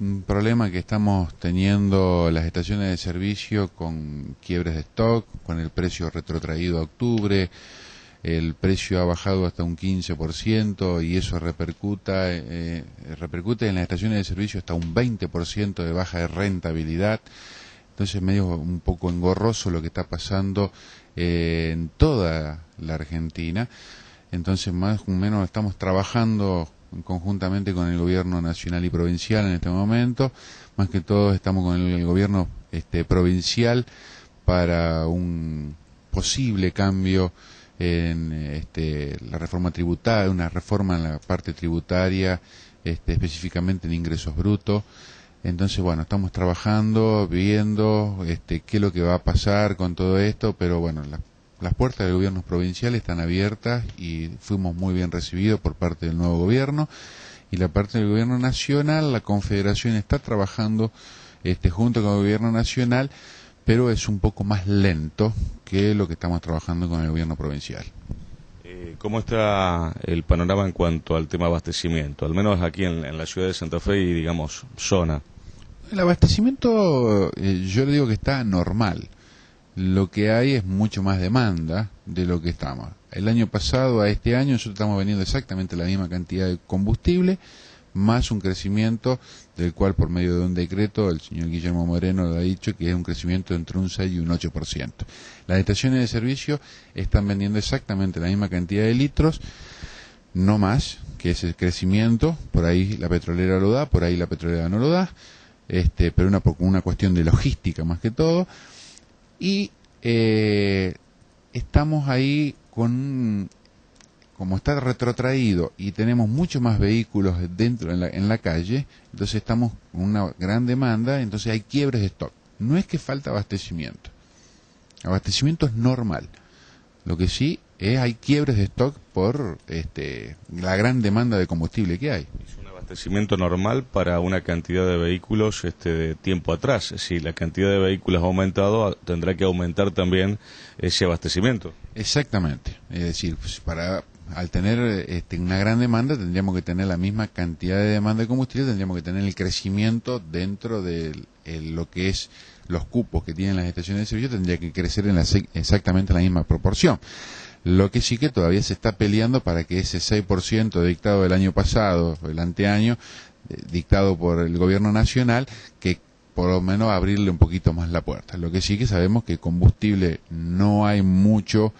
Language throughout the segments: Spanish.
un problema que estamos teniendo las estaciones de servicio con quiebres de stock, con el precio retrotraído a octubre, el precio ha bajado hasta un 15% y eso repercuta, eh, repercute en las estaciones de servicio hasta un 20% de baja de rentabilidad. Entonces, medio un poco engorroso lo que está pasando eh, en toda la Argentina. Entonces, más o menos estamos trabajando conjuntamente con el gobierno nacional y provincial en este momento, más que todo estamos con el, gobierno este, provincial para un posible cambio en este, la reforma tributaria, una reforma en la parte tributaria, este, específicamente en ingresos brutos. Entonces, bueno, estamos trabajando, viendo este, qué es lo que va a pasar con todo esto, pero bueno, la las puertas del gobierno provincial están abiertas y fuimos muy bien recibidos por parte del nuevo gobierno y la parte del gobierno nacional, la confederación está trabajando este, junto con el gobierno nacional, pero es un poco más lento que lo que estamos trabajando con el gobierno provincial. Eh, ¿Cómo está el panorama en cuanto al tema abastecimiento? Al menos aquí en, la ciudad de Santa Fe y, digamos, zona. El abastecimiento, eh, yo le digo que está normal lo que hay es mucho más demanda de lo que estamos. El año pasado a este año nosotros estamos vendiendo exactamente la misma cantidad de combustible, más un crecimiento del cual por medio de un decreto el señor Guillermo Moreno lo ha dicho que es un crecimiento entre un 6 y un 8%. Las estaciones de servicio están vendiendo exactamente la misma cantidad de litros, no más, que ese crecimiento, por ahí la petrolera lo da, por ahí la petrolera no lo da, este, pero una cuestión de logística más que todo y eh, estamos ahí con, como está retrotraído y tenemos muchos más vehículos dentro en la, calle, entonces estamos con una gran demanda, entonces hay quiebres de stock. No es que falta abastecimiento. Abastecimiento es normal. Lo que sí es hay quiebres de stock por este, la gran demanda de combustible que hay abastecimiento normal para una cantidad de vehículos este, de tiempo atrás. Si la cantidad de vehículos ha aumentado, ah, tendrá que aumentar también ese abastecimiento. Exactamente. Es decir, pues, para al tener este, una gran demanda, tendríamos que tener la misma cantidad de demanda de combustible, tendríamos que tener el crecimiento dentro de lo que es los cupos que tienen las estaciones de servicio, tendría que crecer en exactamente la misma proporción. Lo que sí que todavía se está peleando para que ese 6% dictado el año pasado, el anteaño, eh, dictado por el gobierno nacional, que por lo menos abrirle un poquito más la puerta. Lo que sí que sabemos que combustible no hay mucho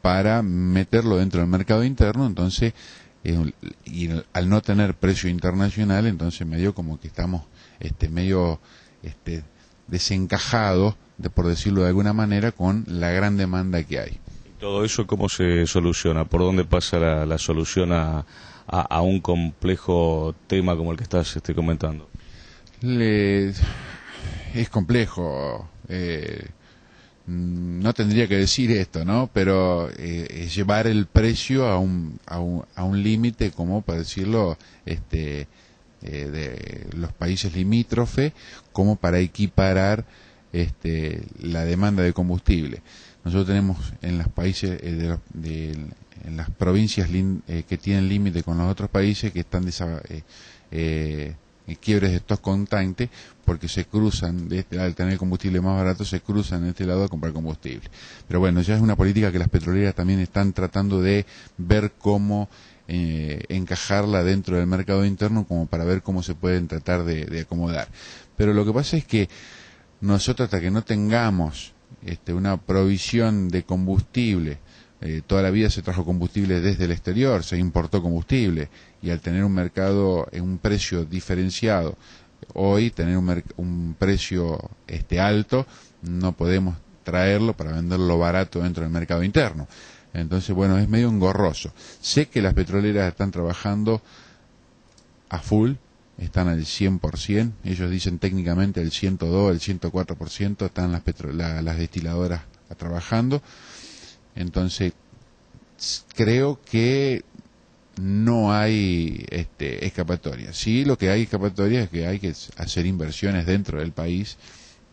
para meterlo dentro del mercado interno, entonces, eh, y al no tener precio internacional, entonces medio como que estamos este, medio este, desencajados, de, por decirlo de alguna manera, con la gran demanda que hay todo eso cómo se soluciona? ¿Por dónde pasa la, solución a, un complejo tema como el que estás este, comentando? Es complejo. Eh, no tendría que decir esto, ¿no? Pero eh, llevar el precio a un, a un, a un límite, como para decirlo, este, eh, de los países limítrofes, como para equiparar este, la demanda de combustible. Nosotros tenemos en los países eh, en las provincias eh, que tienen límite con los otros países que están eh, eh quiebres de estos contantes porque se cruzan, de este, al tener combustible más barato, se cruzan de este lado a comprar combustible. Pero bueno, ya es una política que las petroleras también están tratando de ver cómo encajarla dentro del mercado interno como para ver cómo se pueden tratar de acomodar. Pero lo que pasa es que nosotros hasta que no tengamos este, una provisión de combustible, eh, toda la vida se trajo combustible desde el exterior, se importó combustible, y al tener un mercado en un precio diferenciado, hoy tener un, un precio este, alto, no podemos traerlo para venderlo barato dentro del mercado interno. Entonces, bueno, es medio engorroso. Sé que las petroleras están trabajando a full están al 100%, ellos dicen técnicamente el 102, el 104%, están las, las destiladoras trabajando. Entonces, creo que no hay este, escapatoria. Sí, lo que hay escapatoria es que hay que hacer inversiones dentro del país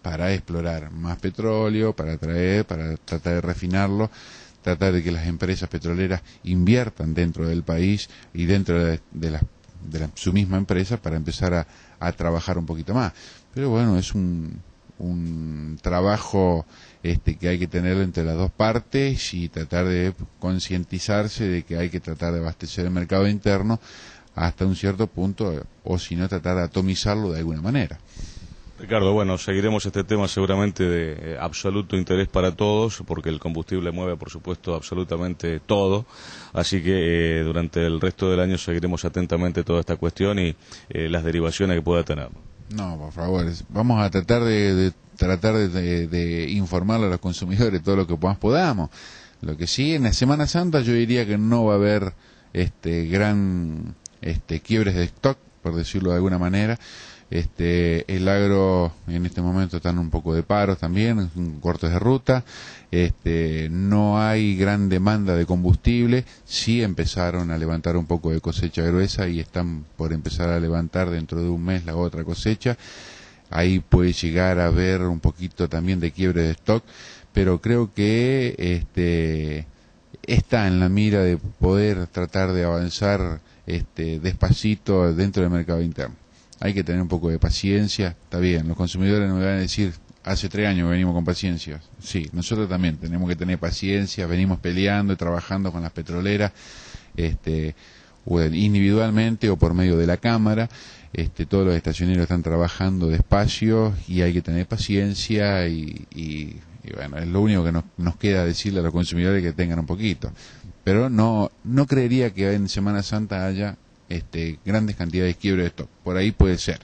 para explorar más petróleo, para traer, para tratar de refinarlo, tratar de que las empresas petroleras inviertan dentro del país y dentro de las de la, su misma empresa para empezar a, trabajar un poquito más. Pero bueno, es un, un trabajo este, que hay que tener entre las dos partes y tratar de concientizarse de que hay que tratar de abastecer el mercado interno hasta un cierto punto o si no tratar de atomizarlo de alguna manera. Ricardo, bueno, seguiremos este tema seguramente de eh, absoluto interés para todos, porque el combustible mueve, por supuesto, absolutamente todo. Así que eh, durante el resto del año seguiremos atentamente toda esta cuestión y eh, las derivaciones que pueda tener. No, por favor, vamos a tratar de, tratar de, informar a los consumidores todo lo que más podamos. Lo que sí, en la Semana Santa yo diría que no va a haber este gran este quiebres de stock, por decirlo de alguna manera. Este, el agro en este momento está en un poco de paros también, cortes de ruta. Este, no hay gran demanda de combustible. Sí empezaron a levantar un poco de cosecha gruesa y están por empezar a levantar dentro de un mes la otra cosecha. Ahí puede llegar a haber un poquito también de quiebre de stock, pero creo que este, está en la mira de poder tratar de avanzar este, despacito dentro del mercado interno hay que tener un poco de paciencia, está bien, los consumidores nos van a decir, hace tres años venimos con paciencia, sí, nosotros también tenemos que tener paciencia, venimos peleando y trabajando con las petroleras, este, individualmente o por medio de la Cámara, este, todos los estacioneros están trabajando despacio y hay que tener paciencia y, bueno, es lo único que nos, nos queda decirle a los consumidores que tengan un poquito pero no no creería que en Semana Santa haya este, grandes cantidades de quiebre de stock. Por ahí puede ser.